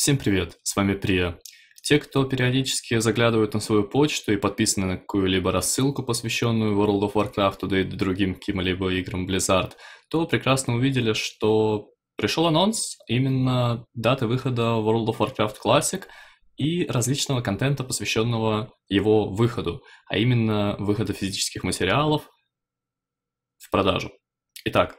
Всем привет, с вами Прия. Те, кто периодически заглядывают на свою почту и подписаны на какую-либо рассылку, посвященную World of Warcraft, да и другим каким-либо играм Blizzard, то прекрасно увидели, что пришел анонс именно даты выхода World of Warcraft Classic и различного контента, посвященного его выходу, а именно выхода физических материалов в продажу. Итак,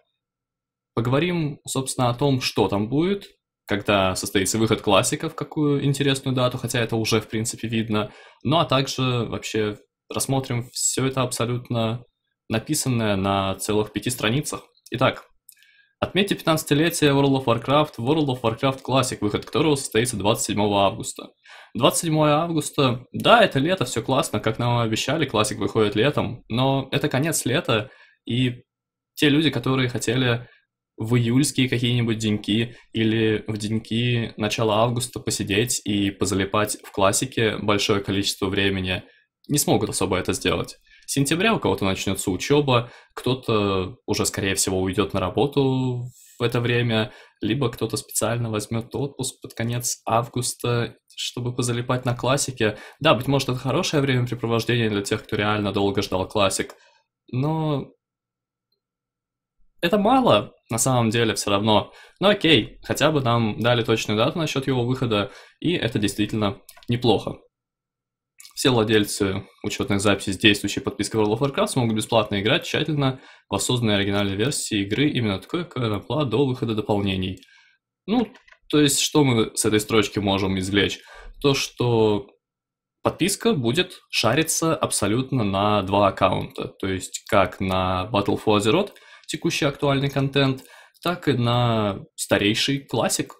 поговорим, собственно, о том, что там будет, когда состоится выход классика, в какую интересную дату, хотя это уже, в принципе, видно. Ну, а также вообще рассмотрим все это абсолютно написанное на целых пяти страницах. Итак, отметьте 15-летие World of Warcraft, World of Warcraft Classic, выход которого состоится 27 августа. 27 августа, да, это лето, все классно, как нам обещали, классик выходит летом, но это конец лета, и те люди, которые хотели в июльские какие-нибудь деньки или в деньки начала августа посидеть и позалипать в классике большое количество времени, не смогут особо это сделать. С сентября у кого-то начнется учеба, кто-то уже, скорее всего, уйдет на работу в это время, либо кто-то специально возьмет отпуск под конец августа, чтобы позалипать на классике. Да, быть может, это хорошее времяпрепровождение для тех, кто реально долго ждал классик, но это мало, на самом деле все равно. ну окей, хотя бы нам дали точную дату насчет его выхода, и это действительно неплохо. Все владельцы учетных записей с действующей подпиской World of Warcraft смогут бесплатно играть тщательно в осознанной оригинальной версии игры, именно такой, как она была до выхода дополнений. Ну, то есть, что мы с этой строчки можем извлечь? То, что подписка будет шариться абсолютно на два аккаунта, то есть как на Battle for Azeroth – текущий актуальный контент, так и на старейший классик,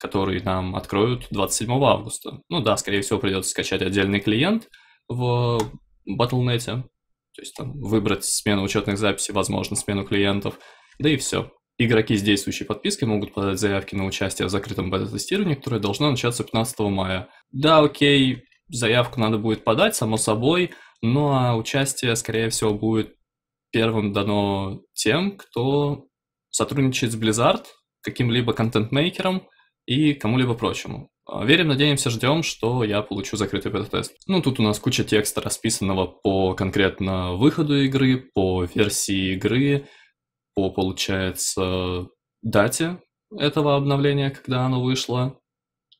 который нам откроют 27 августа. Ну да, скорее всего, придется скачать отдельный клиент в Battle.net, то есть там выбрать смену учетных записей, возможно, смену клиентов, да и все. Игроки с действующей подпиской могут подать заявки на участие в закрытом бета-тестировании, которое должно начаться 15 мая. Да, окей, заявку надо будет подать, само собой, но а участие, скорее всего, будет первым дано тем, кто сотрудничает с Blizzard, каким-либо контент-мейкером и кому-либо прочему. А, верим, надеемся, ждем, что я получу закрытый бета-тест. Ну, тут у нас куча текста, расписанного по конкретно выходу игры, по версии игры, по, получается, дате этого обновления, когда оно вышло.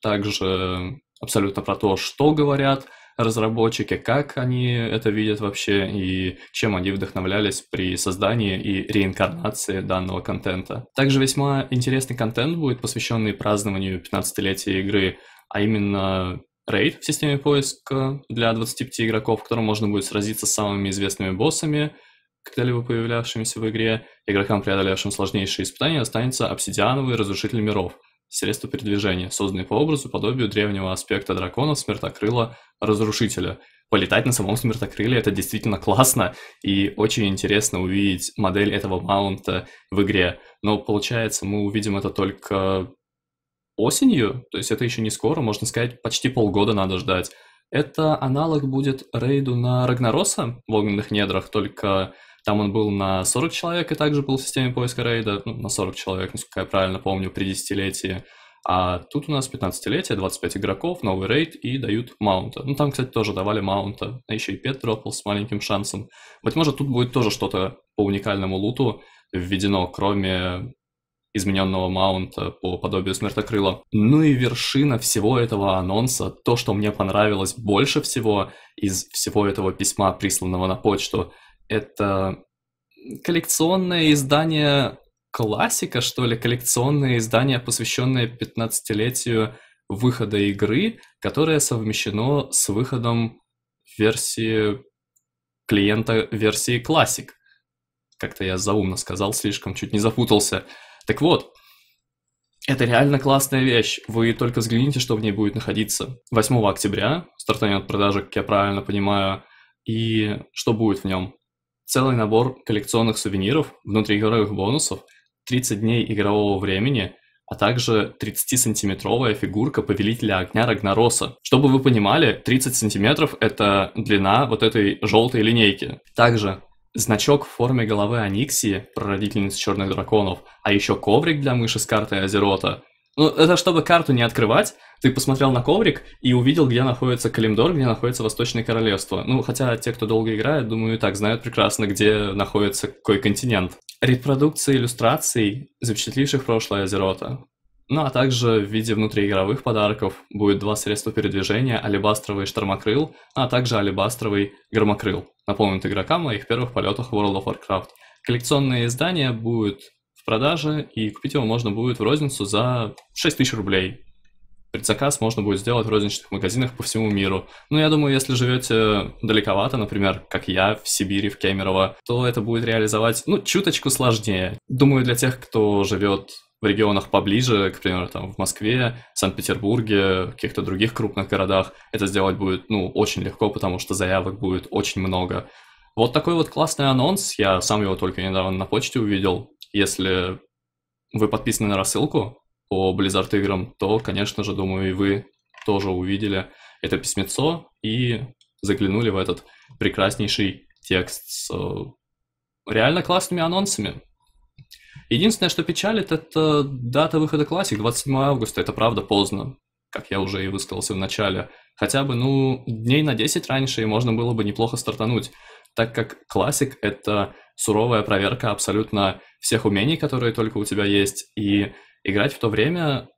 Также абсолютно про то, что говорят – разработчики, как они это видят вообще и чем они вдохновлялись при создании и реинкарнации данного контента. Также весьма интересный контент будет посвященный празднованию 15-летия игры, а именно рейд в системе поиска для 25 игроков, в котором можно будет сразиться с самыми известными боссами, когда-либо появлявшимися в игре, игрокам, преодолевшим сложнейшие испытания, останется обсидиановый разрушитель миров — средство передвижения, созданное по образу подобию древнего аспекта дракона Смертокрыла Разрушителя. Полетать на самом Смертокрыле — это действительно классно, и очень интересно увидеть модель этого маунта в игре. Но, получается, мы увидим это только осенью, то есть это еще не скоро, можно сказать, почти полгода надо ждать. Это аналог будет рейду на Рагнароса в огненных недрах, только там он был на 40 человек и также был в системе поиска рейда, ну, на 40 человек, насколько я правильно помню, при десятилетии. А тут у нас 15-летие, 25 игроков, новый рейд и дают маунта. Ну, там, кстати, тоже давали маунта. А еще и пет дропал с маленьким шансом. Быть может, тут будет тоже что-то по уникальному луту введено, кроме измененного маунта по подобию Смертокрыла. Ну и вершина всего этого анонса, то, что мне понравилось больше всего из всего этого письма, присланного на почту, это коллекционное издание классика, что ли, коллекционное издание, посвященное 15-летию выхода игры, которое совмещено с выходом версии клиента версии классик. Как-то я заумно сказал, слишком чуть не запутался. Так вот, это реально классная вещь. Вы только взгляните, что в ней будет находиться. 8 октября стартанет продажа, как я правильно понимаю. И что будет в нем? целый набор коллекционных сувениров, внутриигровых бонусов, 30 дней игрового времени, а также 30-сантиметровая фигурка Повелителя Огня Рагнароса. Чтобы вы понимали, 30 сантиметров — это длина вот этой желтой линейки. Также значок в форме головы Аниксии, прародительницы черных драконов, а еще коврик для мыши с картой Азерота — ну, это чтобы карту не открывать, ты посмотрел на коврик и увидел, где находится Калимдор, где находится Восточное Королевство. Ну, хотя те, кто долго играет, думаю, и так знают прекрасно, где находится какой континент. Репродукции иллюстраций, запечатливших прошлое Азерота. Ну, а также в виде внутриигровых подарков будет два средства передвижения, алебастровый штормокрыл, а также алебастровый громокрыл, напомнит игрокам о их первых полетах в World of Warcraft. Коллекционные издания будут в продаже, и купить его можно будет в розницу за 6 тысяч рублей. Предзаказ можно будет сделать в розничных магазинах по всему миру. Но ну, я думаю, если живете далековато, например, как я, в Сибири, в Кемерово, то это будет реализовать, ну, чуточку сложнее. Думаю, для тех, кто живет в регионах поближе, к примеру, там в Москве, Санкт-Петербурге, каких-то других крупных городах, это сделать будет, ну, очень легко, потому что заявок будет очень много. Вот такой вот классный анонс, я сам его только недавно на почте увидел, если вы подписаны на рассылку по Blizzard играм, то, конечно же, думаю, и вы тоже увидели это письмецо и заглянули в этот прекраснейший текст с э, реально классными анонсами. Единственное, что печалит, это дата выхода классик 27 августа. Это правда поздно, как я уже и высказался в начале. Хотя бы, ну, дней на 10 раньше, и можно было бы неплохо стартануть, так как классик — это суровая проверка абсолютно всех умений, которые только у тебя есть, и играть в то время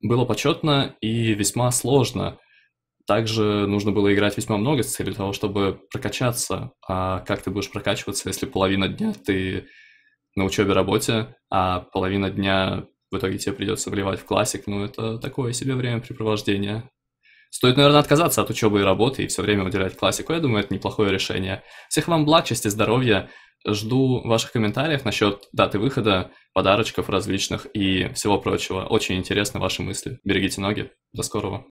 было почетно и весьма сложно. Также нужно было играть весьма много с целью того, чтобы прокачаться. А как ты будешь прокачиваться, если половина дня ты на учебе, работе, а половина дня в итоге тебе придется вливать в классик, ну это такое себе времяпрепровождение. Стоит, наверное, отказаться от учебы и работы и все время уделять классику. Я думаю, это неплохое решение. Всех вам благ, чести, здоровья. Жду ваших комментариев насчет даты выхода, подарочков различных и всего прочего. Очень интересны ваши мысли. Берегите ноги. До скорого.